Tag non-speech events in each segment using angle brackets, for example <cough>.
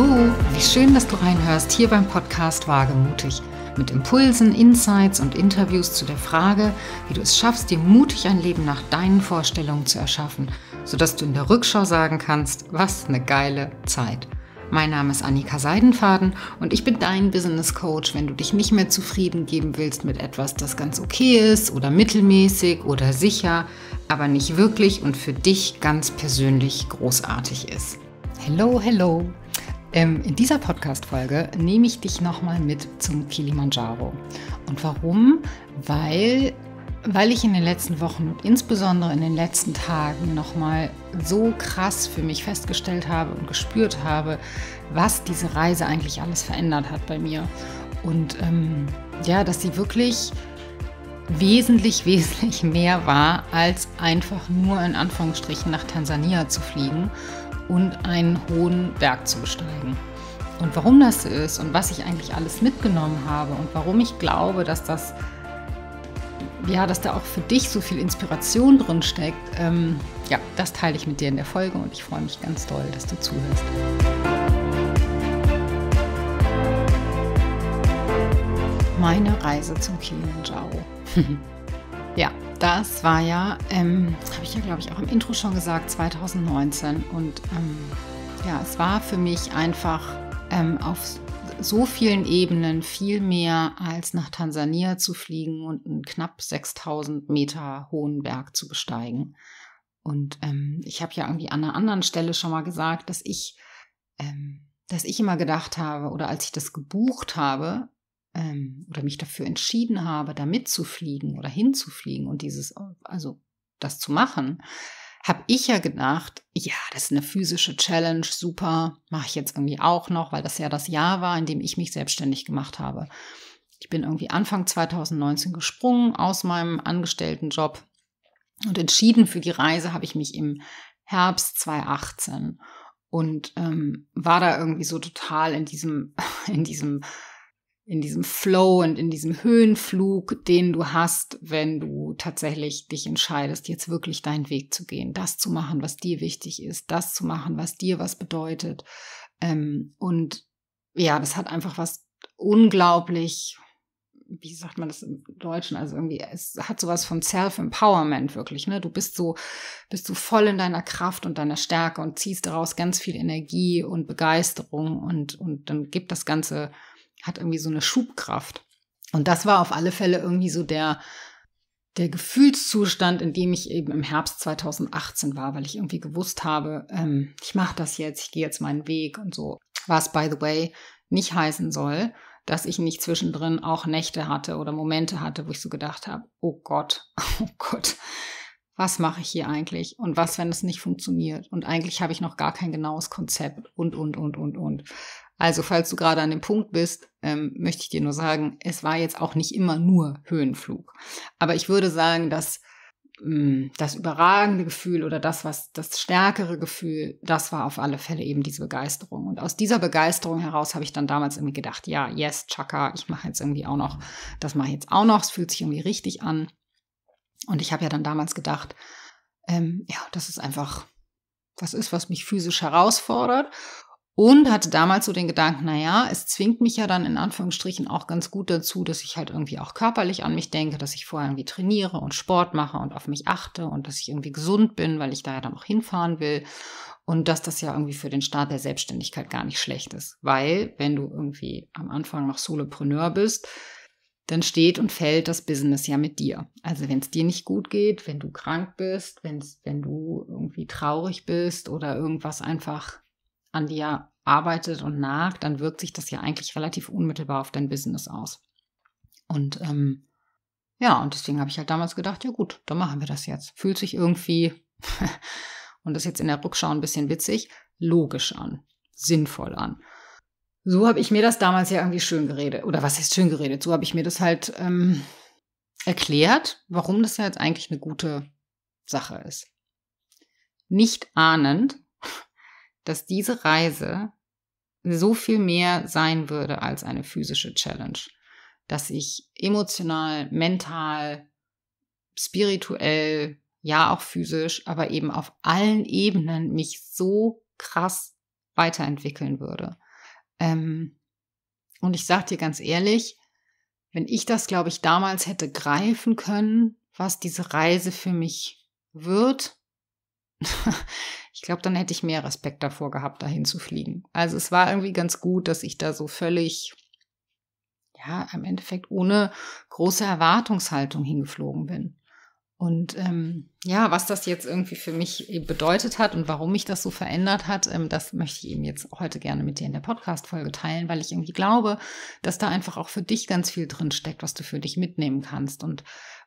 Hallo, wie schön, dass du reinhörst hier beim Podcast Wagemutig. Mit Impulsen, Insights und Interviews zu der Frage, wie du es schaffst, dir mutig ein Leben nach deinen Vorstellungen zu erschaffen, sodass du in der Rückschau sagen kannst, was eine geile Zeit. Mein Name ist Annika Seidenfaden und ich bin dein Business Coach, wenn du dich nicht mehr zufrieden geben willst mit etwas, das ganz okay ist oder mittelmäßig oder sicher, aber nicht wirklich und für dich ganz persönlich großartig ist. Hello, hello. Ähm, in dieser Podcast-Folge nehme ich dich nochmal mit zum Kilimanjaro. Und warum? Weil, weil ich in den letzten Wochen, und insbesondere in den letzten Tagen, nochmal so krass für mich festgestellt habe und gespürt habe, was diese Reise eigentlich alles verändert hat bei mir. Und ähm, ja, dass sie wirklich wesentlich, <laughs> wesentlich mehr war, als einfach nur in Anführungsstrichen nach Tansania zu fliegen und einen hohen Berg zu besteigen. Und warum das so ist und was ich eigentlich alles mitgenommen habe und warum ich glaube, dass das, ja, dass da auch für dich so viel Inspiration drin steckt, ähm, ja, das teile ich mit dir in der Folge und ich freue mich ganz doll, dass du zuhörst. Meine Reise zum Kilimanjaro. <laughs> ja, das war ja, ähm, habe ich ja glaube ich auch im Intro schon gesagt, 2019. Und ähm, ja, es war für mich einfach ähm, auf so vielen Ebenen viel mehr als nach Tansania zu fliegen und einen knapp 6000 Meter hohen Berg zu besteigen. Und ähm, ich habe ja irgendwie an einer anderen Stelle schon mal gesagt, dass ich, ähm, dass ich immer gedacht habe oder als ich das gebucht habe, ähm, oder mich dafür entschieden habe, da mitzufliegen oder hinzufliegen und dieses, also das zu machen, habe ich ja gedacht, ja, das ist eine physische Challenge, super, mache ich jetzt irgendwie auch noch, weil das ja das Jahr war, in dem ich mich selbstständig gemacht habe. Ich bin irgendwie Anfang 2019 gesprungen aus meinem angestellten Job und entschieden für die Reise habe ich mich im Herbst 2018 und ähm, war da irgendwie so total in diesem, <laughs> in diesem in diesem Flow und in diesem Höhenflug, den du hast, wenn du tatsächlich dich entscheidest, jetzt wirklich deinen Weg zu gehen, das zu machen, was dir wichtig ist, das zu machen, was dir was bedeutet. Ähm, und ja, das hat einfach was unglaublich, wie sagt man das im Deutschen, also irgendwie, es hat sowas von Self-Empowerment wirklich, ne? Du bist so, bist du so voll in deiner Kraft und deiner Stärke und ziehst daraus ganz viel Energie und Begeisterung und, und dann gibt das Ganze hat irgendwie so eine Schubkraft. Und das war auf alle Fälle irgendwie so der, der Gefühlszustand, in dem ich eben im Herbst 2018 war, weil ich irgendwie gewusst habe, ähm, ich mache das jetzt, ich gehe jetzt meinen Weg und so. Was, by the way, nicht heißen soll, dass ich nicht zwischendrin auch Nächte hatte oder Momente hatte, wo ich so gedacht habe, oh Gott, <laughs> oh Gott, was mache ich hier eigentlich und was, wenn es nicht funktioniert? Und eigentlich habe ich noch gar kein genaues Konzept und, und, und, und, und. Also falls du gerade an dem Punkt bist, ähm, möchte ich dir nur sagen, es war jetzt auch nicht immer nur Höhenflug. Aber ich würde sagen, dass mh, mm, das überragende Gefühl oder das, was das stärkere Gefühl, das war auf alle Fälle eben diese Begeisterung. Und aus dieser Begeisterung heraus habe ich dann damals irgendwie gedacht, ja, yes, Chaka, ich mache jetzt irgendwie auch noch, das mache ich jetzt auch noch, es fühlt sich irgendwie richtig an. Und ich habe ja dann damals gedacht, ähm, ja, das ist einfach was ist, was mich physisch herausfordert und hatte damals so den Gedanken, naja, es zwingt mich ja dann in Anführungsstrichen auch ganz gut dazu, dass ich halt irgendwie auch körperlich an mich denke, dass ich vorher irgendwie trainiere und Sport mache und auf mich achte und dass ich irgendwie gesund bin, weil ich da ja dann auch hinfahren will. Und dass das ja irgendwie für den Start der Selbstständigkeit gar nicht schlecht ist. Weil, wenn du irgendwie am Anfang noch Solopreneur bist, dann steht und fällt das Business ja mit dir. Also wenn es dir nicht gut geht, wenn du krank bist, wenn's, wenn du irgendwie traurig bist oder irgendwas einfach an dir arbeitet und nagt, dann wirkt sich das ja eigentlich relativ unmittelbar auf dein Business aus. Und ähm, ja, und deswegen habe ich halt damals gedacht, ja gut, dann machen wir das jetzt. Fühlt sich irgendwie, <laughs> und das jetzt in der Rückschau ein bisschen witzig, logisch an, sinnvoll an. So habe ich mir das damals ja irgendwie schön geredet. Oder was heißt schön geredet? So habe ich mir das halt ähm, erklärt, warum das ja jetzt eigentlich eine gute Sache ist. Nicht ahnend, dass diese Reise so viel mehr sein würde als eine physische Challenge, dass ich emotional, mental, spirituell, ja auch physisch, aber eben auf allen Ebenen mich so krass weiterentwickeln würde. Ähm, und ich sage dir ganz ehrlich, wenn ich das, glaube ich, damals hätte greifen können, was diese Reise für mich wird, <laughs> ich glaube, dann hätte ich mehr Respekt davor gehabt, dahin zu fliegen. Also es war irgendwie ganz gut, dass ich da so völlig, ja, im Endeffekt ohne große Erwartungshaltung hingeflogen bin. Und ähm, ja, was das jetzt irgendwie für mich bedeutet hat und warum mich das so verändert hat, ähm, das möchte ich eben jetzt heute gerne mit dir in der Podcast-Folge teilen, weil ich irgendwie glaube, dass da einfach auch für dich ganz viel drin steckt, was du für dich mitnehmen kannst und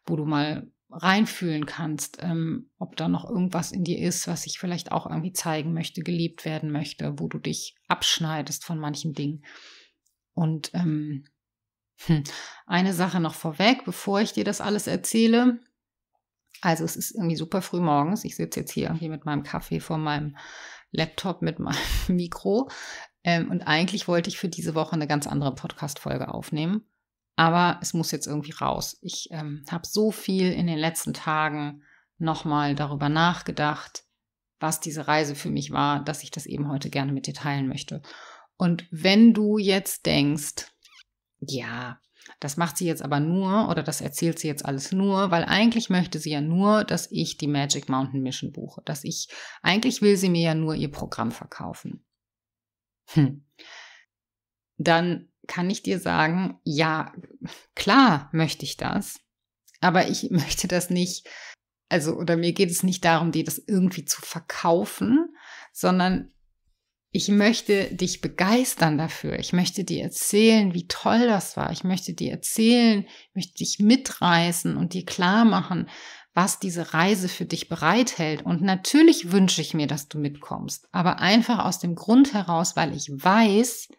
wo du mal reinfühlen kannst, ähm, ob da noch irgendwas in dir ist, was ich vielleicht auch irgendwie zeigen möchte, geliebt werden möchte, wo du dich abschneidest von manchen Dingen. Und ähm, hm, eine Sache noch vorweg, bevor ich dir das alles erzähle. Also es ist irgendwie super früh morgens. Ich sitze jetzt hier irgendwie mit meinem Kaffee vor meinem Laptop mit meinem <laughs> Mikro. Ähm, und eigentlich wollte ich für diese Woche eine ganz andere Podcast-Folge aufnehmen aber es muss jetzt irgendwie raus. Ich ähm, habe so viel in den letzten Tagen nochmal darüber nachgedacht, was diese Reise für mich war, dass ich das eben heute gerne mit dir teilen möchte. Und wenn du jetzt denkst, ja, das macht sie jetzt aber nur oder das erzählt sie jetzt alles nur, weil eigentlich möchte sie ja nur, dass ich die Magic Mountain Mission buche, dass ich eigentlich will sie mir ja nur ihr Programm verkaufen. Hm dann kann ich dir sagen, ja, klar möchte ich das, aber ich <laughs> möchte das nicht, also oder mir geht es nicht darum, dir das irgendwie zu verkaufen, sondern ich möchte dich begeistern dafür. Ich möchte dir erzählen, wie toll das war. Ich möchte dir erzählen, möchte dich mitreißen und dir klar machen, was diese Reise für dich bereithält. Und natürlich wünsche ich mir, dass du mitkommst, aber einfach aus dem Grund heraus, weil ich weiß,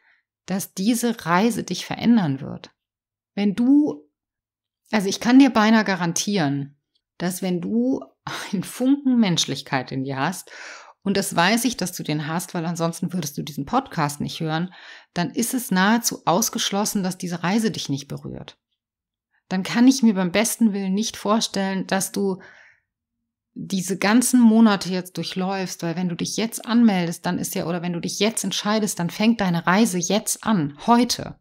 dass diese Reise dich verändern wird. Wenn du, also ich kann dir beinahe garantieren, dass wenn du <laughs> einen Funken Menschlichkeit in dir hast, und das weiß ich, dass du den hast, weil ansonsten würdest du diesen Podcast nicht hören, dann ist es nahezu ausgeschlossen, dass diese Reise dich nicht berührt. Dann kann ich mir beim besten Willen nicht vorstellen, dass du diese ganzen Monate jetzt durchläufst, weil wenn du dich jetzt anmeldest, dann ist ja, oder wenn du dich jetzt entscheidest, dann fängt deine Reise jetzt an, heute.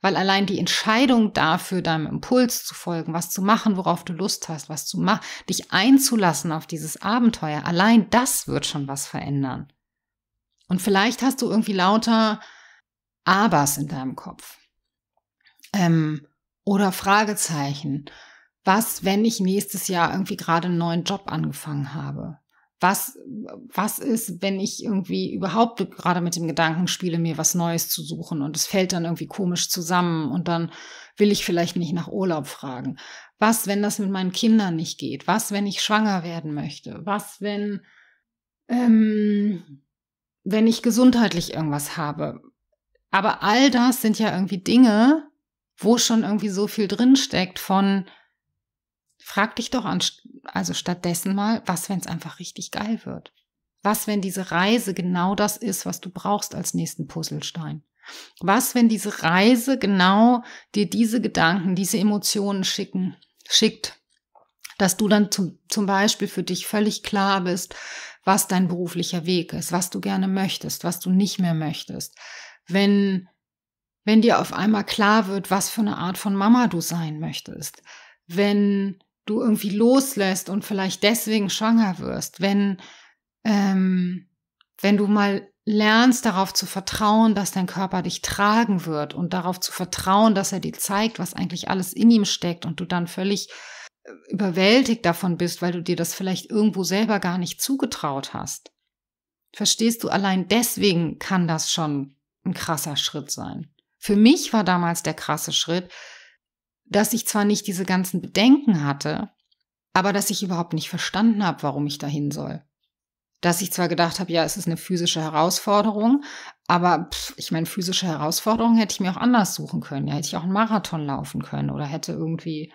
Weil allein die Entscheidung dafür, deinem Impuls zu folgen, was zu machen, worauf du Lust hast, was zu machen, dich einzulassen auf dieses Abenteuer, allein das wird schon was verändern. Und vielleicht hast du irgendwie lauter Abers in deinem Kopf. Ähm, oder Fragezeichen was, wenn ich nächstes Jahr irgendwie gerade einen neuen Job angefangen habe? Was, was ist, wenn ich irgendwie überhaupt gerade mit dem Gedanken spiele, mir was Neues zu suchen und es fällt dann irgendwie komisch zusammen und dann will ich vielleicht nicht nach Urlaub fragen? Was, wenn das mit meinen Kindern nicht geht? Was, wenn ich schwanger werden möchte? Was, wenn, ähm, wenn ich gesundheitlich irgendwas habe? Aber all das sind ja irgendwie Dinge, wo schon irgendwie so viel drinsteckt von, Frag dich doch an, also stattdessen mal, was, wenn es einfach richtig geil wird? Was, wenn diese Reise genau das ist, was du brauchst als nächsten Puzzlestein? Was, wenn diese Reise genau dir diese Gedanken, diese Emotionen schicken, schickt, dass du dann zum, zum Beispiel für dich völlig klar bist, was dein beruflicher Weg ist, was du gerne möchtest, was du nicht mehr möchtest. Wenn, wenn dir auf einmal klar wird, was für eine Art von Mama du sein möchtest. Wenn du irgendwie loslässt und vielleicht deswegen schwanger wirst, wenn, ähm, wenn du mal lernst darauf zu vertrauen, dass dein Körper dich tragen wird und darauf zu vertrauen, dass er dir zeigt, was eigentlich alles in ihm steckt und du dann völlig äh, überwältigt davon bist, weil du dir das vielleicht irgendwo selber gar nicht zugetraut hast. Verstehst du, allein deswegen kann das schon ein krasser Schritt sein. Für mich war damals der krasse Schritt, dass ich zwar nicht diese ganzen Bedenken hatte, aber dass ich überhaupt nicht verstanden habe, warum ich dahin soll. Dass ich zwar gedacht habe, ja, es ist eine physische Herausforderung, aber pff, ich meine, physische Herausforderungen hätte ich mir auch anders suchen können. Ja, hätte ich auch einen Marathon laufen können oder hätte irgendwie,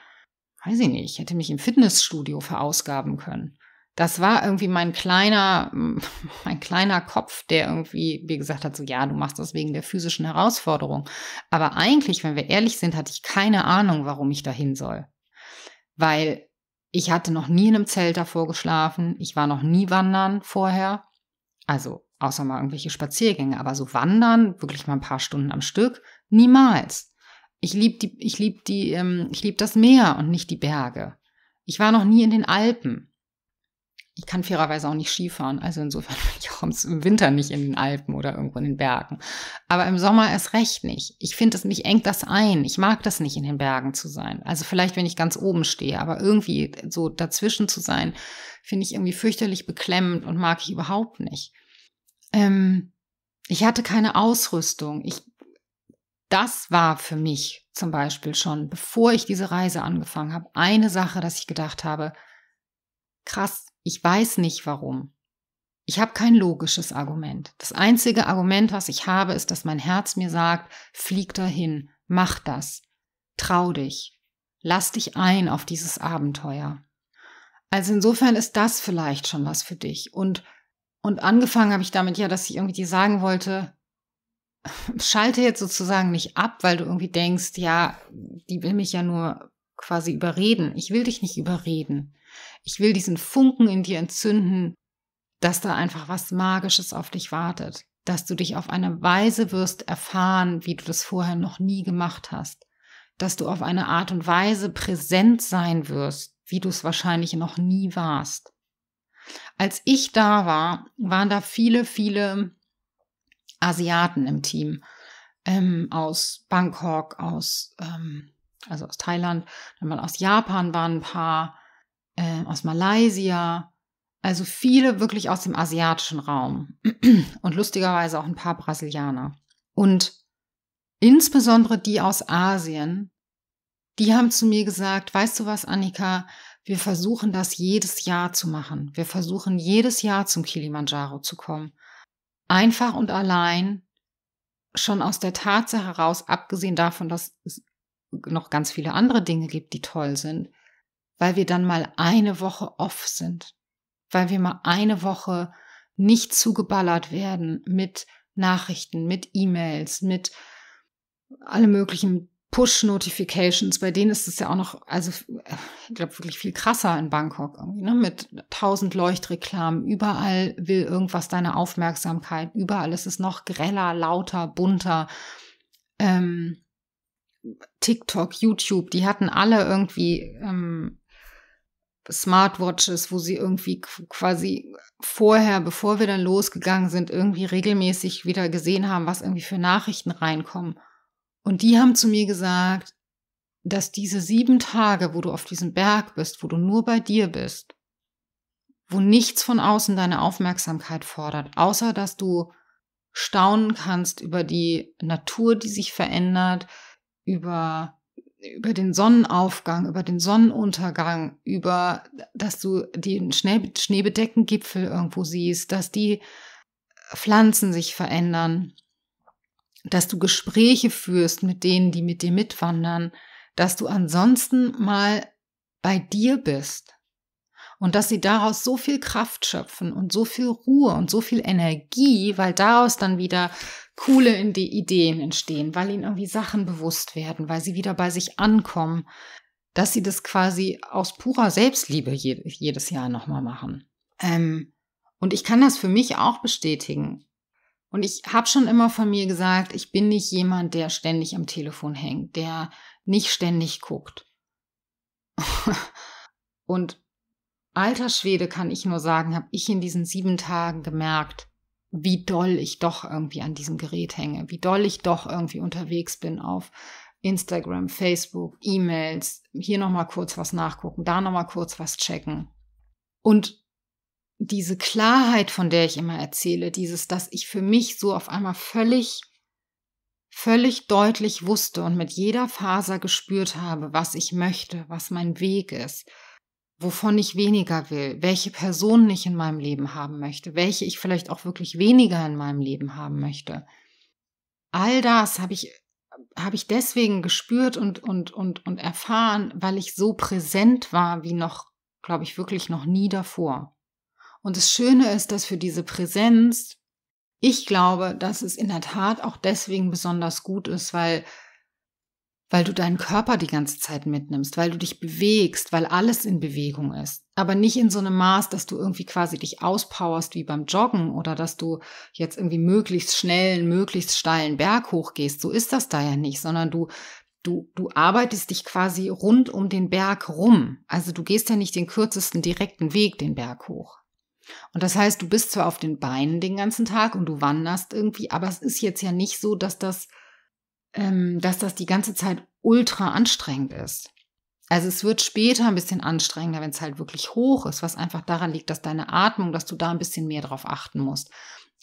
weiß ich nicht, hätte mich im Fitnessstudio verausgaben können das war irgendwie mein kleiner, <laughs> mein kleiner Kopf, der irgendwie wie gesagt hat, so ja, du machst das wegen der physischen Herausforderung. Aber eigentlich, wenn wir ehrlich sind, hatte ich keine Ahnung, warum ich dahin soll. Weil ich hatte noch nie in einem Zelt davor geschlafen, ich war noch nie wandern vorher. Also außer mal irgendwelche Spaziergänge, aber so wandern, wirklich mal ein paar Stunden am Stück, niemals. Ich lieb die, ich lieb die, ähm, ich lieb das Meer und nicht die Berge. Ich war noch nie in den Alpen ich kann fairerweise auch nicht Skifahren. Also insofern <laughs> bin ich auch im Winter nicht in den Alpen oder irgendwo in den Bergen. Aber im Sommer erst recht nicht. Ich finde es, mich engt das ein. Ich mag das nicht, in den Bergen zu sein. Also vielleicht, wenn ich ganz oben stehe, aber irgendwie so dazwischen zu sein, finde ich irgendwie fürchterlich beklemmend und mag ich überhaupt nicht. Ähm, ich hatte keine Ausrüstung. Ich, das war für mich zum Beispiel schon, bevor ich diese Reise angefangen habe, eine Sache, dass ich gedacht habe, krass, ich weiß nicht warum. Ich habe kein logisches Argument. Das einzige Argument, was ich habe, ist, dass mein Herz mir sagt, flieg dahin, mach das, trau dich, lass dich ein auf dieses Abenteuer. Also insofern ist das vielleicht schon was für dich. Und, und angefangen habe ich damit ja, dass ich irgendwie dir sagen wollte, <laughs> schalte jetzt sozusagen nicht ab, weil du irgendwie denkst, ja, die will mich ja nur quasi überreden. Ich will dich nicht überreden. Ich will diesen Funken in dir entzünden, dass da einfach was Magisches auf dich wartet, dass du dich auf eine Weise wirst erfahren, wie du das vorher noch nie gemacht hast, dass du auf eine Art und Weise präsent sein wirst, wie du es wahrscheinlich noch nie warst. Als ich da war, waren da viele, viele Asiaten im Team ähm, aus Bangkok, aus ähm, also aus Thailand, dann mal aus Japan waren ein paar äh, aus Malaysia, also viele wirklich aus dem asiatischen Raum <clears throat> und lustigerweise auch ein paar Brasilianer. Und insbesondere die aus Asien, die haben zu mir gesagt, weißt du was, Annika, wir versuchen das jedes Jahr zu machen. Wir versuchen jedes Jahr zum Kilimanjaro zu kommen. Einfach und allein schon aus der Tatsache heraus, abgesehen davon, dass es noch ganz viele andere Dinge gibt, die toll sind, weil wir dann mal eine Woche off sind, weil wir mal eine Woche nicht zugeballert werden mit Nachrichten, mit E-Mails, mit allem möglichen Push-Notifications, bei denen ist es ja auch noch, also äh, ich glaube wirklich viel krasser in Bangkok irgendwie, ne? mit tausend Leuchtreklamen, überall will irgendwas deine Aufmerksamkeit, überall ist es noch greller, lauter, bunter. Ähm, TikTok, YouTube, die hatten alle irgendwie ähm, Smartwatches, wo sie irgendwie quasi vorher, bevor wir dann losgegangen sind, irgendwie regelmäßig wieder gesehen haben, was irgendwie für Nachrichten reinkommen. Und die haben zu mir gesagt, dass diese sieben Tage, wo du auf diesem Berg bist, wo du nur bei dir bist, wo nichts von außen deine Aufmerksamkeit fordert, außer dass du staunen kannst über die Natur, die sich verändert, über über den Sonnenaufgang, über den Sonnenuntergang, über, dass du den schneebedeckten Gipfel irgendwo siehst, dass die Pflanzen sich verändern, dass du Gespräche führst mit denen, die mit dir mitwandern, dass du ansonsten mal bei dir bist und dass sie daraus so viel Kraft schöpfen und so viel Ruhe und so viel Energie, weil daraus dann wieder coole Ideen entstehen, weil ihnen irgendwie Sachen bewusst werden, weil sie wieder bei sich ankommen, dass sie das quasi aus purer Selbstliebe jedes Jahr nochmal machen. Ähm, und ich kann das für mich auch bestätigen. Und ich habe schon immer von mir gesagt, ich bin nicht jemand, der ständig am Telefon hängt, der nicht ständig guckt. <laughs> und Alter Schwede kann ich nur sagen, habe ich in diesen sieben Tagen gemerkt, wie doll ich doch irgendwie an diesem Gerät hänge, wie doll ich doch irgendwie unterwegs bin auf Instagram, Facebook, E-Mails, hier nochmal kurz was nachgucken, da nochmal kurz was checken. Und diese Klarheit, von der ich immer erzähle, dieses, dass ich für mich so auf einmal völlig, völlig deutlich wusste und mit jeder Faser gespürt habe, was ich möchte, was mein Weg ist, wovon ich weniger will, welche Personen ich in meinem Leben haben möchte, welche ich vielleicht auch wirklich weniger in meinem Leben haben möchte. All das habe ich, habe ich deswegen gespürt und, und, und, und erfahren, weil ich so präsent war wie noch, glaube ich, wirklich noch nie davor. Und das Schöne ist, dass für diese Präsenz, ich glaube, dass es in der Tat auch deswegen besonders gut ist, weil weil du deinen Körper die ganze Zeit mitnimmst, weil du dich bewegst, weil alles in Bewegung ist. Aber nicht in so einem Maß, dass du irgendwie quasi dich auspowerst wie beim Joggen oder dass du jetzt irgendwie möglichst schnell, möglichst steilen Berg hochgehst. So ist das da ja nicht, sondern du du, du arbeitest dich quasi rund um den Berg rum. Also du gehst ja nicht den kürzesten direkten Weg den Berg hoch. Und das heißt, du bist zwar auf den Beinen den ganzen Tag und du wanderst irgendwie, aber es ist jetzt ja nicht so, dass das ähm, dass das die ganze Zeit ultra anstrengend ist. Also es wird später ein bisschen anstrengender, wenn es halt wirklich hoch ist, was einfach daran liegt, dass deine Atmung, dass du da ein bisschen mehr drauf achten musst.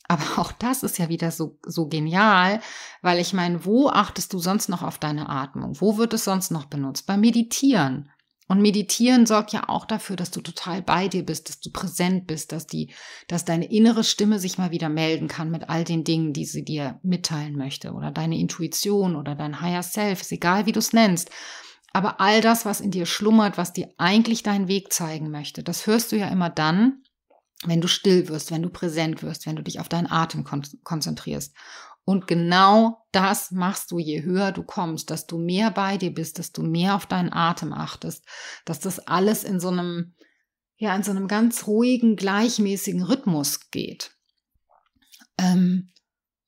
Aber <laughs> auch das ist ja wieder so, so genial, weil ich meine, wo achtest du sonst noch auf deine Atmung? Wo wird es sonst noch benutzt? Beim Meditieren. Und meditieren sorgt ja auch dafür, dass du total bei dir bist, dass du präsent bist, dass die, dass deine innere Stimme sich mal wieder melden kann mit all den Dingen, die sie dir mitteilen möchte oder deine Intuition oder dein Higher Self, ist egal wie du es nennst. Aber all das, was in dir schlummert, was dir eigentlich deinen Weg zeigen möchte, das hörst du ja immer dann, wenn du still wirst, wenn du präsent wirst, wenn du dich auf deinen Atem kon konzentrierst. Und genau das machst du, je höher du kommst, dass du mehr bei dir bist, dass du mehr auf deinen Atem achtest, dass das alles in so einem, ja, in so einem ganz ruhigen, gleichmäßigen Rhythmus geht. Ähm,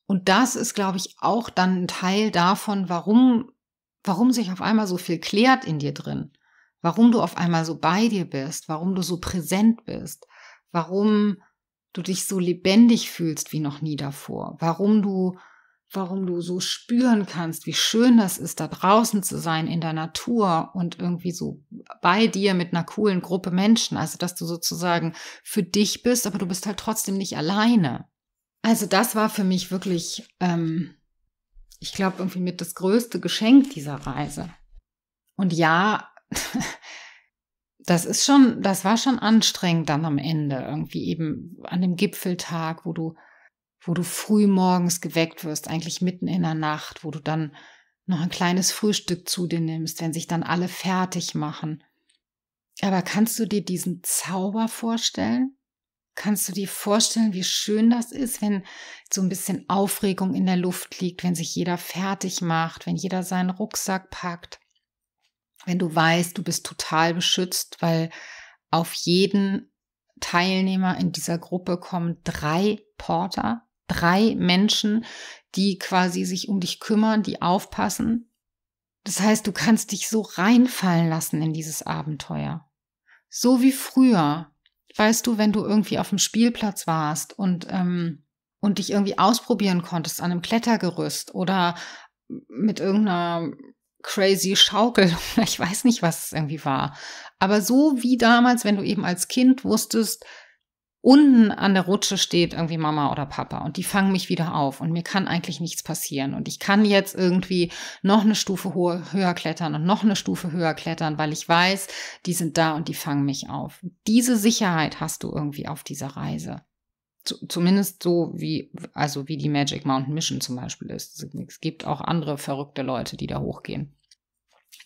und das ist, glaube ich, auch dann ein Teil davon, warum, warum sich auf einmal so viel klärt in dir drin, warum du auf einmal so bei dir bist, warum du so präsent bist, warum du dich so lebendig fühlst wie noch nie davor, warum du warum du so spüren kannst, wie schön das ist, da draußen zu sein in der Natur und irgendwie so bei dir mit einer coolen Gruppe Menschen. Also, dass du sozusagen für dich bist, aber du bist halt trotzdem nicht alleine. Also, das war für mich wirklich, ähm, ich glaube, irgendwie mit das größte Geschenk dieser Reise. Und ja, <laughs> das ist schon, das war schon anstrengend dann am Ende, irgendwie eben an dem Gipfeltag, wo du, wo du früh morgens geweckt wirst, eigentlich mitten in der Nacht, wo du dann noch ein kleines Frühstück zu dir nimmst, wenn sich dann alle fertig machen. Aber kannst du dir diesen Zauber vorstellen? Kannst du dir vorstellen, wie schön das ist, wenn so ein bisschen Aufregung in der Luft liegt, wenn sich jeder fertig macht, wenn jeder seinen Rucksack packt, wenn du weißt, du bist total beschützt, weil auf jeden Teilnehmer in dieser Gruppe kommen drei Porter, drei Menschen, die quasi sich um dich kümmern, die aufpassen. Das heißt, du kannst dich so reinfallen lassen in dieses Abenteuer. So wie früher. Weißt du, wenn du irgendwie auf dem Spielplatz warst und, ähm, und dich irgendwie ausprobieren konntest an einem Klettergerüst oder mit irgendeiner crazy Schaukel. <laughs> Ich weiß nicht, was es irgendwie war. Aber so wie damals, wenn du eben als Kind wusstest, unten an der Rutsche steht irgendwie Mama oder Papa und die fangen mich wieder auf und mir kann eigentlich nichts passieren und ich kann jetzt irgendwie noch eine Stufe höher klettern und noch eine Stufe höher klettern, weil ich weiß, die sind da und die fangen mich auf. Diese Sicherheit hast du irgendwie auf dieser Reise zumindest so wie, also wie die Magic Mountain Mission zum Beispiel ist. Es gibt auch andere verrückte Leute, die da hochgehen,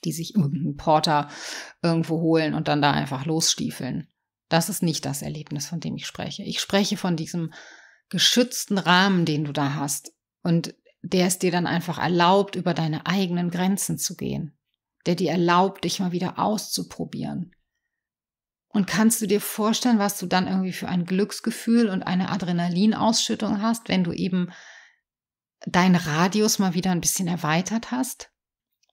die sich irgendeinen Porter irgendwo holen und dann da einfach losstiefeln. Das ist nicht das Erlebnis, von dem ich spreche. Ich spreche von diesem geschützten Rahmen, den du da hast und der es dir dann einfach erlaubt, über deine eigenen Grenzen zu gehen, der dir erlaubt, dich mal wieder auszuprobieren, und kannst du dir vorstellen, was du dann irgendwie für ein Glücksgefühl und eine Adrenalinausschüttung hast, wenn du eben deinen Radius mal wieder ein bisschen erweitert hast?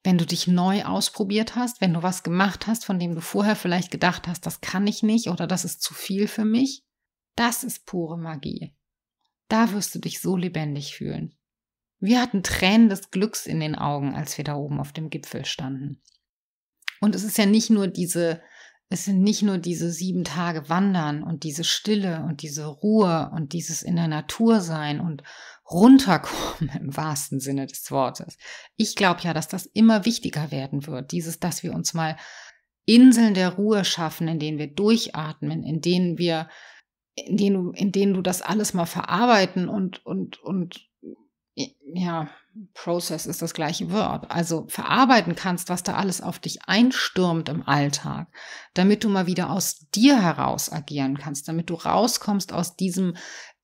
Wenn du dich neu ausprobiert hast, wenn du was gemacht hast, von dem du vorher vielleicht gedacht hast, das kann ich nicht oder das ist zu viel für mich? Das ist pure Magie. Da wirst du dich so lebendig fühlen. Wir hatten Tränen des Glücks in den Augen, als wir da oben auf dem Gipfel standen. Und es ist ja nicht nur diese es sind nicht nur diese sieben Tage Wandern und diese Stille und diese Ruhe und dieses in der Natur sein und runterkommen <laughs> im wahrsten Sinne des Wortes. Ich glaube ja, dass das immer wichtiger werden wird, dieses, dass wir uns mal Inseln der Ruhe schaffen, in denen wir durchatmen, in denen wir, in denen, in denen du das alles mal verarbeiten und, und, und ja, Process ist das gleiche Wort. Also verarbeiten kannst, was da alles auf dich einstürmt im Alltag, damit du mal wieder aus dir heraus agieren kannst, damit du rauskommst aus diesem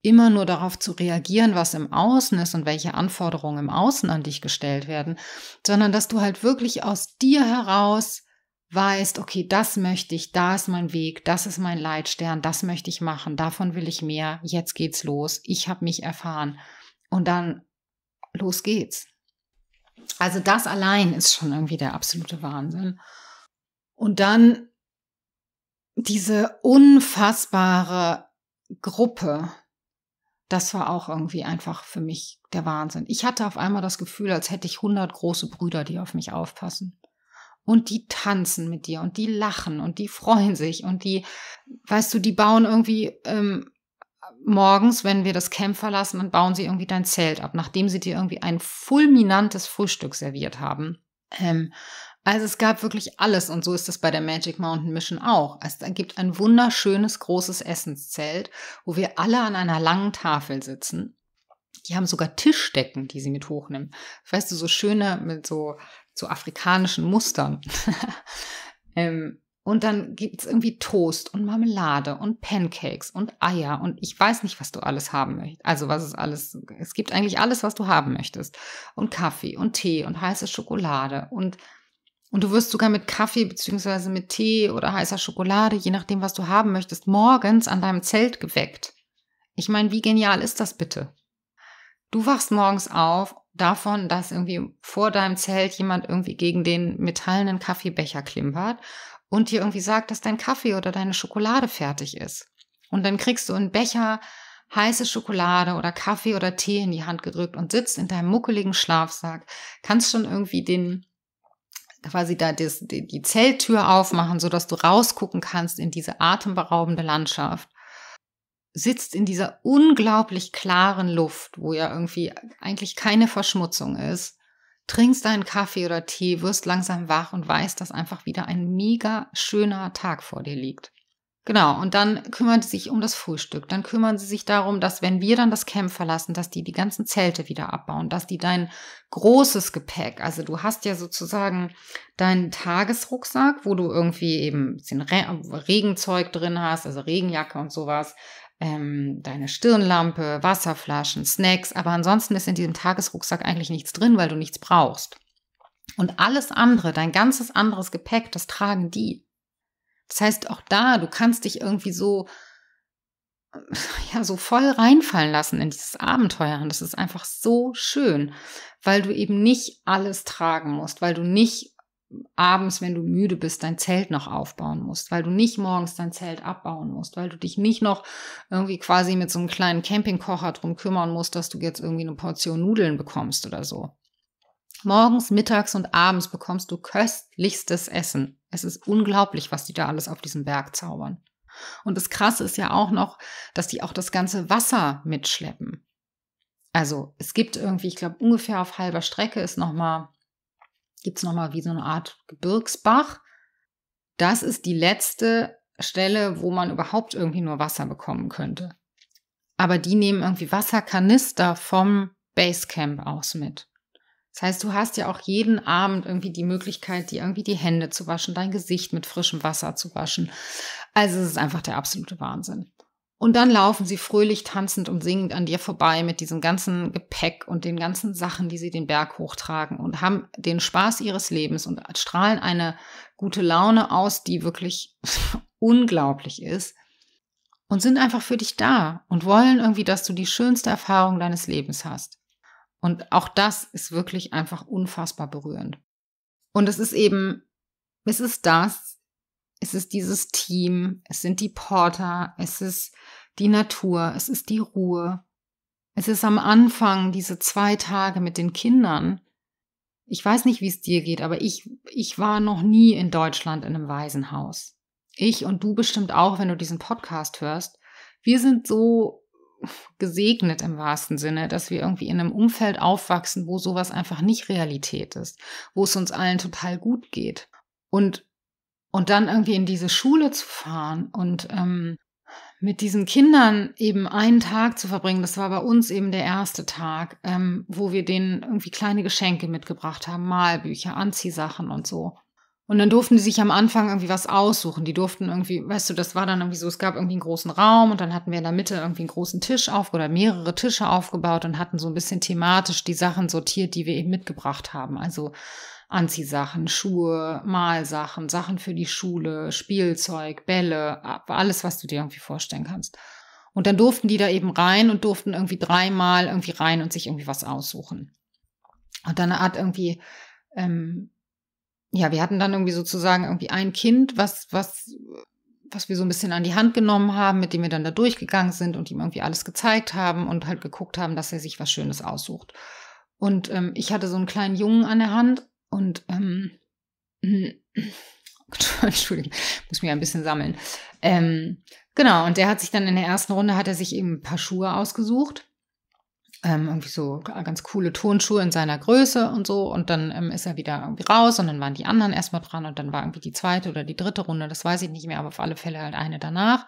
immer nur darauf zu reagieren, was im Außen ist und welche Anforderungen im Außen an dich gestellt werden, sondern dass du halt wirklich aus dir heraus weißt, okay, das möchte ich, da ist mein Weg, das ist mein Leitstern, das möchte ich machen, davon will ich mehr, jetzt geht's los, ich habe mich erfahren. Und dann los geht's. Also das allein ist schon irgendwie der absolute Wahnsinn. Und dann diese unfassbare Gruppe, das war auch irgendwie einfach für mich der Wahnsinn. Ich hatte auf einmal das Gefühl, als hätte ich 100 große Brüder, die auf mich aufpassen. Und die tanzen mit dir und die lachen und die freuen sich und die, weißt du, die bauen irgendwie ähm, morgens, wenn wir das Camp verlassen, dann bauen sie irgendwie dein Zelt ab, nachdem sie dir irgendwie ein fulminantes Frühstück serviert haben. Ähm, also es gab wirklich alles und so ist es bei der Magic Mountain Mission auch. Es gibt ein wunderschönes großes Essenszelt, wo wir alle an einer langen Tafel sitzen. Die haben sogar Tischdecken, die sie mit hochnehmen. Weißt du, so schöne mit so, so afrikanischen Mustern. <laughs> ähm, und dann gibt es irgendwie Toast und Marmelade und Pancakes und Eier und ich weiß nicht, was du alles haben möchtest. Also was ist alles? Es gibt eigentlich alles, was du haben möchtest. Und Kaffee und Tee und heiße Schokolade und und du wirst sogar mit Kaffee beziehungsweise mit Tee oder heißer Schokolade, je nachdem, was du haben möchtest, morgens an deinem Zelt geweckt. Ich meine, wie genial ist das bitte? Du wachst morgens auf davon, dass irgendwie vor deinem Zelt jemand irgendwie gegen den metallenen Kaffeebecher klimpert und dir irgendwie sagt, dass dein Kaffee oder deine Schokolade fertig ist. Und dann kriegst du einen Becher heiße Schokolade oder Kaffee oder Tee in die Hand gedrückt und sitzt in deinem muckeligen Schlafsack, kannst schon irgendwie den quasi da die, die Zelttür aufmachen, sodass du rausgucken kannst in diese atemberaubende Landschaft. Sitzt in dieser unglaublich klaren Luft, wo ja irgendwie eigentlich keine Verschmutzung ist trinkst deinen Kaffee oder Tee, wirst langsam wach und weißt, dass einfach wieder ein mega schöner Tag vor dir liegt. Genau, und dann kümmern sie sich um das Frühstück. Dann kümmern sie sich darum, dass wenn wir dann das Camp verlassen, dass die die ganzen Zelte wieder abbauen, dass die dein großes Gepäck, also du hast ja sozusagen deinen Tagesrucksack, wo du irgendwie eben ein bisschen Regenzeug drin hast, also Regenjacke und sowas, ähm, deine Stirnlampe, Wasserflaschen, Snacks. Aber ansonsten ist in diesem Tagesrucksack eigentlich nichts drin, weil du nichts brauchst. Und alles andere, dein ganzes anderes Gepäck, das tragen die. Das heißt, auch da, du kannst dich irgendwie so, ja, so voll reinfallen lassen in dieses Abenteuer. Und das ist einfach so schön, weil du eben nicht alles tragen musst, weil du nicht abends, wenn du müde bist, dein Zelt noch aufbauen musst, weil du nicht morgens dein Zelt abbauen musst, weil du dich nicht noch irgendwie quasi mit so einem kleinen Campingkocher drum kümmern musst, dass du jetzt irgendwie eine Portion Nudeln bekommst oder so. Morgens, mittags und abends bekommst du köstlichstes Essen. Es ist unglaublich, was die da alles auf diesem Berg zaubern. Und das Krasse ist ja auch noch, dass die auch das ganze Wasser mitschleppen. Also es gibt irgendwie, ich glaube, ungefähr auf halber Strecke ist nochmal gibt es nochmal wie so eine Art Gebirgsbach. Das ist die letzte Stelle, wo man überhaupt irgendwie nur Wasser bekommen könnte. Aber die nehmen irgendwie Wasserkanister vom Basecamp aus mit. Das heißt, du hast ja auch jeden Abend irgendwie die Möglichkeit, dir irgendwie die Hände zu waschen, dein Gesicht mit frischem Wasser zu waschen. Also es ist einfach der absolute Wahnsinn. Und dann laufen sie fröhlich tanzend und singend an dir vorbei mit diesem ganzen Gepäck und den ganzen Sachen, die sie den Berg hochtragen und haben den Spaß ihres Lebens und strahlen eine gute Laune aus, die wirklich <laughs> unglaublich ist und sind einfach für dich da und wollen irgendwie, dass du die schönste Erfahrung deines Lebens hast. Und auch das ist wirklich einfach unfassbar berührend. Und es ist eben, es ist das, es ist dieses Team, es sind die Porter, es ist die Natur, es ist die Ruhe. Es ist am Anfang diese zwei Tage mit den Kindern. Ich weiß nicht, wie es dir geht, aber ich, ich war noch nie in Deutschland in einem Waisenhaus. Ich und du bestimmt auch, wenn du diesen Podcast hörst. Wir sind so gesegnet im wahrsten Sinne, dass wir irgendwie in einem Umfeld aufwachsen, wo sowas einfach nicht Realität ist, wo es uns allen total gut geht. Und und dann irgendwie in diese Schule zu fahren und ähm, mit diesen Kindern eben einen Tag zu verbringen, das war bei uns eben der erste Tag, ähm, wo wir denen irgendwie kleine Geschenke mitgebracht haben, Malbücher, Anziehsachen und so. Und dann durften die sich am Anfang irgendwie was aussuchen. Die durften irgendwie, weißt du, das war dann irgendwie so, es gab irgendwie einen großen Raum und dann hatten wir in der Mitte irgendwie einen großen Tisch auf oder mehrere Tische aufgebaut und hatten so ein bisschen thematisch die Sachen sortiert, die wir eben mitgebracht haben. Also Anziehsachen, Schuhe, Malsachen, Sachen für die Schule, Spielzeug, Bälle, alles, was du dir irgendwie vorstellen kannst. Und dann durften die da eben rein und durften irgendwie dreimal irgendwie rein und sich irgendwie was aussuchen. Und dann hat irgendwie, ähm, ja, wir hatten dann irgendwie sozusagen irgendwie ein Kind, was, was, was wir so ein bisschen an die Hand genommen haben, mit dem wir dann da durchgegangen sind und ihm irgendwie alles gezeigt haben und halt geguckt haben, dass er sich was Schönes aussucht. Und ähm, ich hatte so einen kleinen Jungen an der Hand und ähm, hm, oh <laughs> Entschuldigung, muss mich ein bisschen sammeln. Ähm, genau, und der hat sich dann in der ersten Runde, hat er sich eben ein paar Schuhe ausgesucht. Ähm, irgendwie so ganz coole Tonschuhe in seiner Größe und so. Und dann ähm, ist er wieder irgendwie raus und dann waren die anderen erstmal dran und dann war irgendwie die zweite oder die dritte Runde, das weiß ich nicht mehr, aber auf alle Fälle halt eine danach.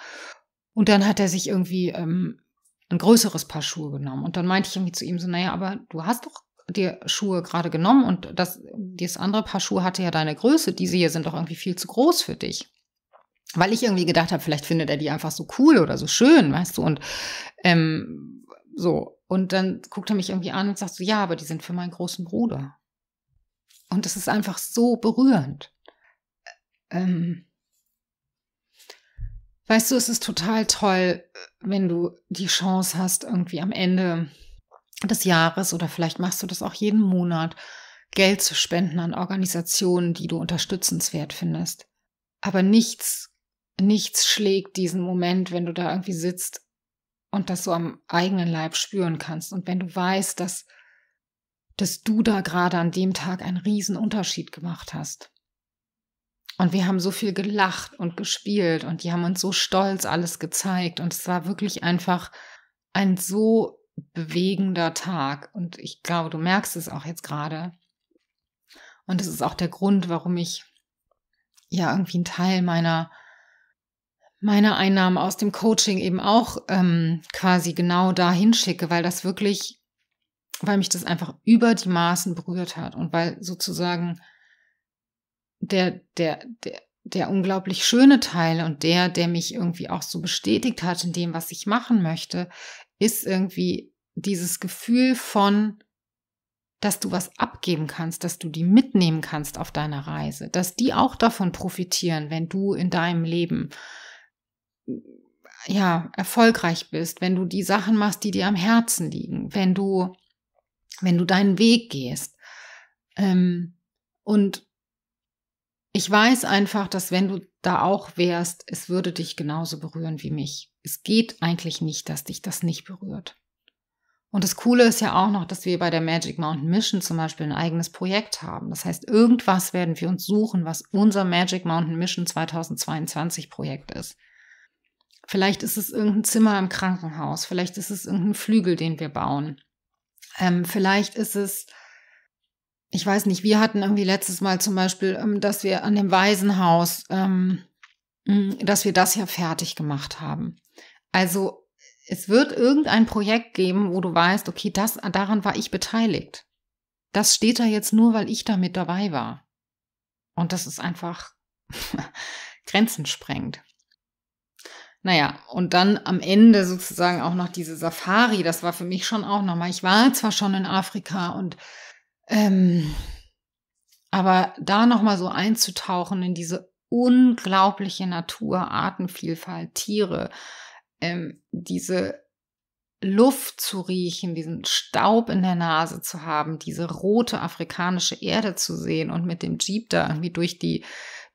Und dann hat er sich irgendwie ähm, ein größeres Paar Schuhe genommen. Und dann meinte ich irgendwie zu ihm so, naja, aber du hast doch dir Schuhe gerade genommen und das, das andere Paar Schuhe hatte ja deine Größe. Diese hier sind doch irgendwie viel zu groß für dich. Weil ich irgendwie gedacht habe, vielleicht findet er die einfach so cool oder so schön, weißt du, und ähm, so. Und dann guckt er mich irgendwie an und sagt so, ja, aber die sind für meinen großen Bruder. Und das ist einfach so berührend. Ähm, weißt du, es ist total toll, wenn du die Chance hast, irgendwie am Ende des Jahres oder vielleicht machst du das auch jeden Monat, Geld zu spenden an Organisationen, die du unterstützenswert findest. Aber nichts, nichts schlägt diesen Moment, wenn du da irgendwie sitzt und das so am eigenen Leib spüren kannst und wenn du weißt, dass, dass du da gerade an dem Tag einen riesen Unterschied gemacht hast. Und wir haben so viel gelacht und gespielt und die haben uns so stolz alles gezeigt und es war wirklich einfach ein so bewegender Tag. Und ich glaube, du merkst es auch jetzt gerade. Und es ist auch der Grund, warum ich ja irgendwie einen Teil meiner, meiner Einnahmen aus dem Coaching eben auch ähm, quasi genau dahin schicke, weil das wirklich, weil mich das einfach über die Maßen berührt hat und weil sozusagen der, der, der, der unglaublich schöne Teil und der, der mich irgendwie auch so bestätigt hat in dem, was ich machen möchte, ist irgendwie dieses Gefühl von, dass du was abgeben kannst, dass du die mitnehmen kannst auf deiner Reise, dass die auch davon profitieren, wenn du in deinem Leben ja erfolgreich bist, wenn du die Sachen machst, die dir am Herzen liegen, wenn du wenn du deinen Weg gehst. Ähm, und ich weiß einfach, dass wenn du da auch wärst, es würde dich genauso berühren wie mich. Es geht eigentlich nicht, dass dich das nicht berührt. Und das Coole ist ja auch noch, dass wir bei der Magic Mountain Mission zum Beispiel ein eigenes Projekt haben. Das heißt, irgendwas werden wir uns suchen, was unser Magic Mountain Mission 2022 Projekt ist. Vielleicht ist es irgendein Zimmer im Krankenhaus, vielleicht ist es irgendein Flügel, den wir bauen. Ähm, vielleicht ist es, ich weiß nicht, wir hatten irgendwie letztes Mal zum Beispiel, ähm, dass wir an dem Waisenhaus ähm, Mm, dass wir das ja fertig gemacht haben. Also es wird irgendein Projekt geben, wo du weißt, okay, das, daran war ich beteiligt. Das steht da jetzt nur, weil ich da mit dabei war. Und das ist einfach <laughs> grenzensprengend. Naja, und dann am Ende sozusagen auch noch diese Safari, das war für mich schon auch nochmal. Ich war zwar schon in Afrika und ähm, aber da nochmal so einzutauchen in diese unglaubliche Natur, Artenvielfalt, Tiere, ähm, diese Luft zu riechen, diesen Staub in der Nase zu haben, diese rote afrikanische Erde zu sehen und mit dem Jeep da irgendwie durch die,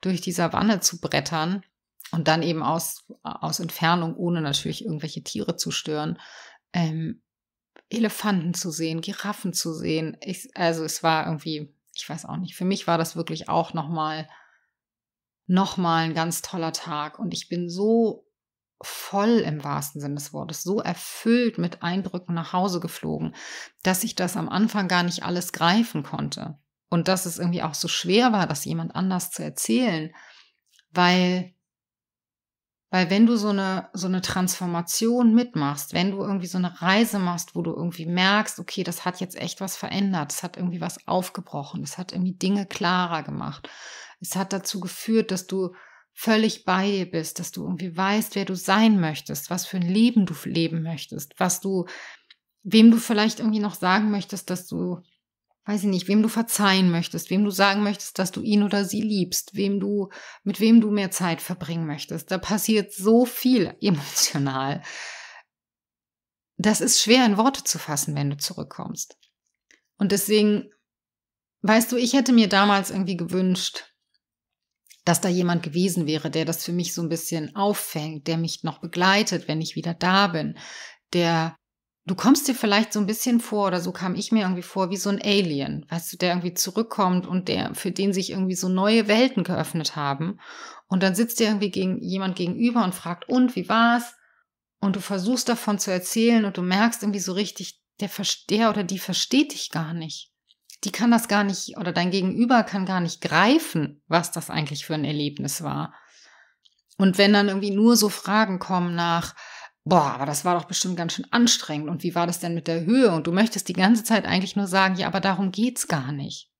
durch die Savanne zu brettern und dann eben aus, aus Entfernung, ohne natürlich irgendwelche Tiere zu stören, ähm, Elefanten zu sehen, Giraffen zu sehen. Ich, also es war irgendwie, ich weiß auch nicht, für mich war das wirklich auch nochmal mal nochmal ein ganz toller Tag und ich bin so voll im wahrsten Sinne des Wortes, so erfüllt mit Eindrücken nach Hause geflogen, dass ich das am Anfang gar nicht alles greifen konnte. Und dass es irgendwie auch so schwer war, das jemand anders zu erzählen, weil, weil wenn du so eine, so eine Transformation mitmachst, wenn du irgendwie so eine Reise machst, wo du irgendwie merkst, okay, das hat jetzt echt was verändert, es hat irgendwie was aufgebrochen, es hat irgendwie Dinge klarer gemacht, es hat dazu geführt, dass du völlig bei dir bist, dass du irgendwie weißt, wer du sein möchtest, was für ein Leben du leben möchtest, was du, wem du vielleicht irgendwie noch sagen möchtest, dass du, weiß ich nicht, wem du verzeihen möchtest, wem du sagen möchtest, dass du ihn oder sie liebst, wem du, mit wem du mehr Zeit verbringen möchtest. Da passiert so viel <laughs> emotional. Das ist schwer in Worte zu fassen, wenn du zurückkommst. Und deswegen, weißt du, ich hätte mir damals irgendwie gewünscht, dass da jemand gewesen wäre, der das für mich so ein bisschen auffängt, der mich noch begleitet, wenn ich wieder da bin, der du kommst dir vielleicht so ein bisschen vor, oder so kam ich mir irgendwie vor, wie so ein Alien, weißt du, der irgendwie zurückkommt und der, für den sich irgendwie so neue Welten geöffnet haben. Und dann sitzt dir irgendwie gegen, jemand gegenüber und fragt, und wie war's? Und du versuchst davon zu erzählen und du merkst irgendwie so richtig, der, der oder die versteht dich gar nicht die kann das gar nicht oder dein Gegenüber kann gar nicht greifen, was das eigentlich für ein Erlebnis war. Und wenn dann irgendwie nur so Fragen kommen nach, boah, aber das war doch bestimmt ganz schön anstrengend und wie war das denn mit der Höhe? Und du möchtest die ganze Zeit eigentlich nur sagen, ja, aber darum geht's gar nicht.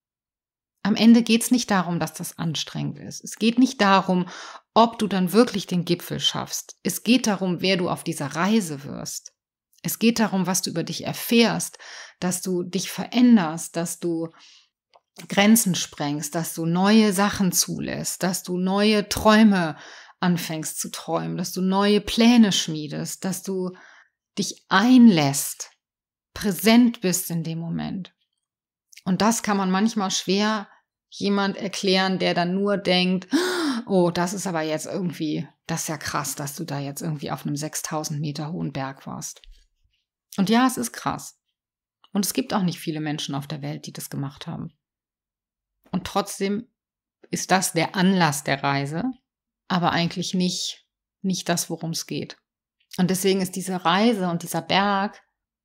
Am Ende geht's nicht darum, dass das anstrengend ist. Es geht nicht darum, ob du dann wirklich den Gipfel schaffst. Es geht darum, wer du auf dieser Reise wirst. Es geht darum, was du über dich erfährst, dass du dich veränderst, dass du Grenzen sprengst, dass du neue Sachen zulässt, dass du neue Träume anfängst zu träumen, dass du neue Pläne schmiedest, dass du dich einlässt, präsent bist in dem Moment. Und das kann man manchmal schwer jemand erklären, der dann nur denkt, oh, das ist aber jetzt irgendwie, das ist ja krass, dass du da jetzt irgendwie auf einem 6000 Meter hohen Berg warst. Und ja, es ist krass. Und es gibt auch nicht viele Menschen auf der Welt, die das gemacht haben. Und trotzdem ist das der Anlass der Reise, aber eigentlich nicht, nicht das, worum es geht. Und deswegen ist diese Reise und dieser Berg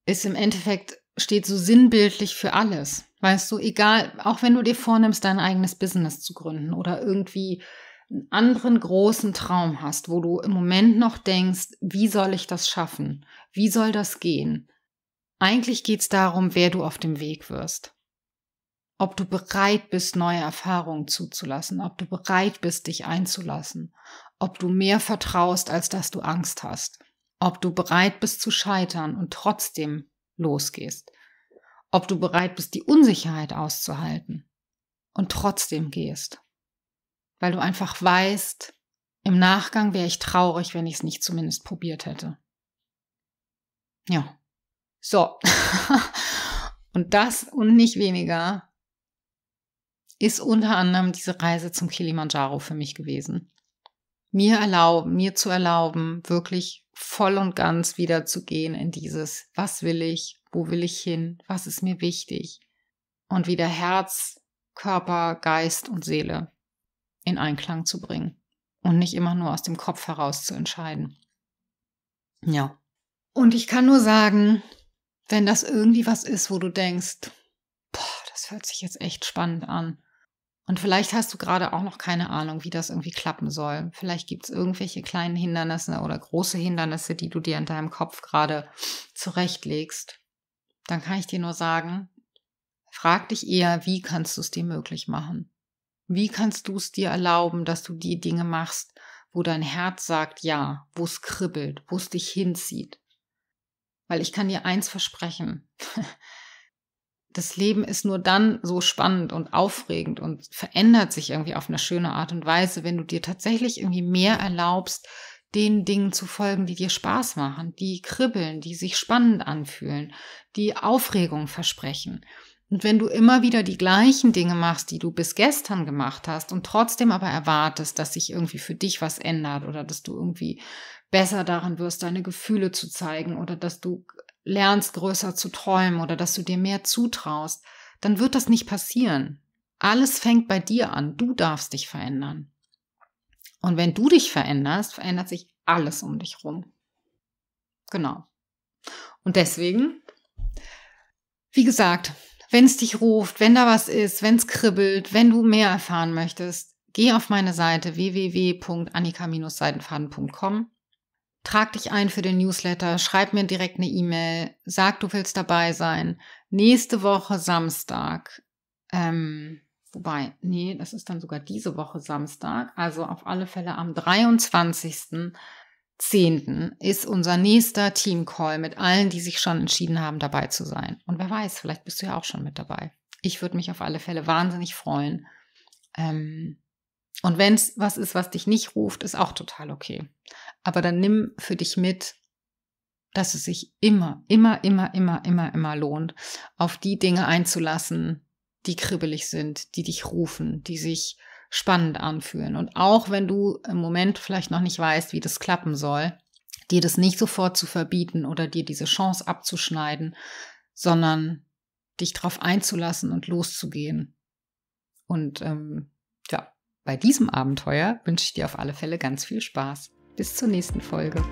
ist im Endeffekt steht so sinnbildlich für alles. Weißt du, egal, auch wenn du dir vornimmst, dein eigenes Business zu gründen oder irgendwie einen anderen großen Traum hast, wo du im Moment noch denkst, wie soll ich das schaffen? Wie soll das gehen? Eigentlich geht es darum, wer du auf dem Weg wirst. Ob du bereit bist, neue Erfahrungen zuzulassen, ob du bereit bist, dich einzulassen, ob du mehr vertraust, als dass du Angst hast, ob du bereit bist zu scheitern und trotzdem losgehst, ob du bereit bist, die Unsicherheit auszuhalten und trotzdem gehst weil du einfach weißt, im Nachgang wäre ich traurig, wenn ich es nicht zumindest probiert hätte. Ja. So. <laughs> und das und nicht weniger ist unter anderem diese Reise zum Kilimanjaro für mich gewesen. Mir erlauben, mir zu erlauben, wirklich voll und ganz wieder zu gehen in dieses, was will ich, wo will ich hin, was ist mir wichtig und wieder Herz, Körper, Geist und Seele in Einklang zu bringen und nicht immer nur aus dem Kopf heraus zu entscheiden. Ja. Und ich kann nur sagen, wenn das irgendwie was ist, wo du denkst, boah, das hört sich jetzt echt spannend an. Und vielleicht hast du gerade auch noch keine Ahnung, wie das irgendwie klappen soll. Vielleicht gibt es irgendwelche kleinen Hindernisse oder große Hindernisse, die du dir in deinem Kopf gerade zurechtlegst. Dann kann ich dir nur sagen, frag dich eher, wie kannst du es dir möglich machen? Wie kannst du es dir erlauben, dass du die Dinge machst, wo dein Herz sagt ja, wo es kribbelt, wo es dich hinzieht? Weil ich kann dir eins versprechen. <laughs> Das Leben ist nur dann so spannend und aufregend und verändert sich irgendwie auf eine schöne Art und Weise, wenn du dir tatsächlich irgendwie mehr erlaubst, den Dingen zu folgen, die dir Spaß machen, die kribbeln, die sich spannend anfühlen, die Aufregung versprechen. Und wenn du immer wieder die gleichen Dinge machst, die du bis gestern gemacht hast und trotzdem aber erwartest, dass sich irgendwie für dich was ändert oder dass du irgendwie besser darin wirst, deine Gefühle zu zeigen oder dass du lernst, größer zu träumen oder dass du dir mehr zutraust, dann wird das nicht passieren. Alles fängt bei dir an. Du darfst dich verändern. Und wenn du dich veränderst, verändert sich alles um dich rum. Genau. Und deswegen, wie gesagt, wenn es dich ruft, wenn da was ist, wenn es kribbelt, wenn du mehr erfahren möchtest, geh auf meine Seite www.annika-seitenfaden.com. Trag dich ein für den Newsletter, schreib mir direkt eine E-Mail, sag, du willst dabei sein. Nächste Woche Samstag, ähm, wobei, nee, das ist dann sogar diese Woche Samstag, also auf alle Fälle am 23. 10. ist unser nächster Team-Call mit allen, die sich schon entschieden haben, dabei zu sein. Und wer weiß, vielleicht bist du ja auch schon mit dabei. Ich würde mich auf alle Fälle wahnsinnig freuen. Ähm, und wenn es was ist, was dich nicht ruft, ist auch total okay. Aber dann nimm für dich mit, dass es sich immer, immer, immer, immer, immer, immer lohnt, auf die Dinge einzulassen, die kribbelig sind, die dich rufen, die sich spannend anfühlen. Und auch wenn du im Moment vielleicht noch nicht weißt, wie das klappen soll, dir das nicht sofort zu verbieten oder dir diese Chance abzuschneiden, sondern dich darauf einzulassen und loszugehen. Und ähm, ja, bei diesem Abenteuer wünsche ich dir auf alle Fälle ganz viel Spaß. Bis zur nächsten Folge.